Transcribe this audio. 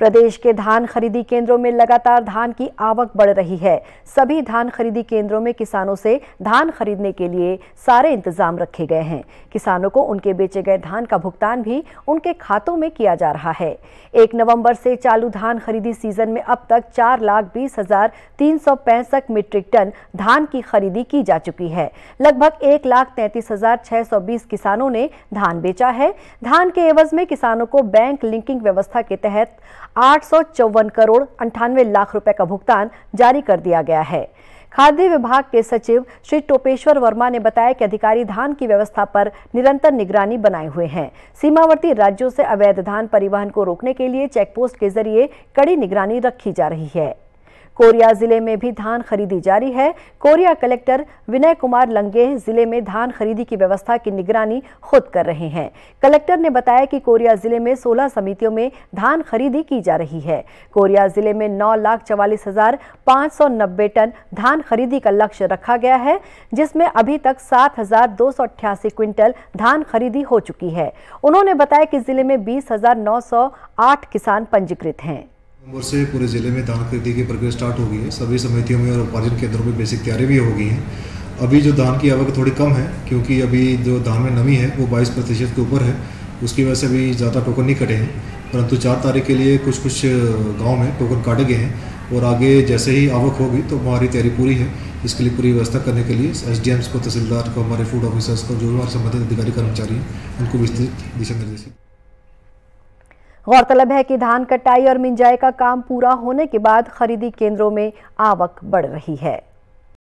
प्रदेश के धान खरीदी केंद्रों में लगातार धान की आवक बढ़ रही है सभी धान खरीदी केंद्रों में किसानों से धान खरीदने के लिए सारे इंतजाम रखे गए हैं किसानों को उनके बेचे गए धान का भुगतान भी उनके खातों में किया जा रहा है एक नवम्बर से चालू धान खरीदी सीजन में अब तक चार लाख बीस हजार तीन सौ पैंसठ मीट्रिक टन धान की खरीदी की जा चुकी है लगभग एक लाख तैतीस हजार छह सौ बीस किसानों ने धान बेचा है धान के एवज में किसानों को बैंक लिंकिंग व्यवस्था के तहत आठ करोड़ अंठानवे लाख रुपए का भुगतान जारी कर दिया गया है खाद्य विभाग के सचिव श्री टोपेश्वर वर्मा ने बताया कि अधिकारी धान की व्यवस्था पर निरंतर निगरानी बनाए हुए हैं सीमावर्ती राज्यों से अवैध धान परिवहन को रोकने के लिए चेकपोस्ट के जरिए कड़ी निगरानी रखी जा रही है कोरिया जिले में भी धान खरीदी जारी है कोरिया कलेक्टर विनय कुमार लंगे जिले में धान खरीदी की व्यवस्था की निगरानी खुद कर रहे हैं कलेक्टर ने बताया कि कोरिया जिले में 16 समितियों में धान खरीदी की जा रही है कोरिया जिले में नौ लाख चवालीस हजार पाँच सौ नब्बे टन धान खरीदी का लक्ष्य रखा गया है जिसमें अभी तक सात हजार दो सौ अट्ठासी क्विंटल धान खरीदी हो चुकी है उन्होंने बताया कि जिले में बीस हजार नौ सौ आठ किसान पंजीकृत हैं नवंबर से पूरे ज़िले में धान खरीदी की प्रक्रिया स्टार्ट हो गई है सभी समितियों में और उपार्जन केंद्रों में बेसिक तैयारी भी हो गई है अभी जो धान की आवक थोड़ी कम है क्योंकि अभी जो धान में नमी है वो 22 प्रतिशत के ऊपर है उसकी वजह से अभी ज़्यादा टोकन नहीं कटे हैं परंतु चार तारीख के लिए कुछ कुछ गाँव में टोकन काटे गए हैं और आगे जैसे ही आवक होगी तो हमारी तैयारी पूरी है इसके लिए पूरी व्यवस्था करने के लिए एस को तहसीलदार को हमारे फूड ऑफिसर्स को जो हमारे संबंधित अधिकारी कर्मचारी हैं उनको विस्तृत दिशा निर्देश गौरतलब है कि धान कटाई और मिंजाई का काम पूरा होने के बाद खरीदी केंद्रों में आवक बढ़ रही है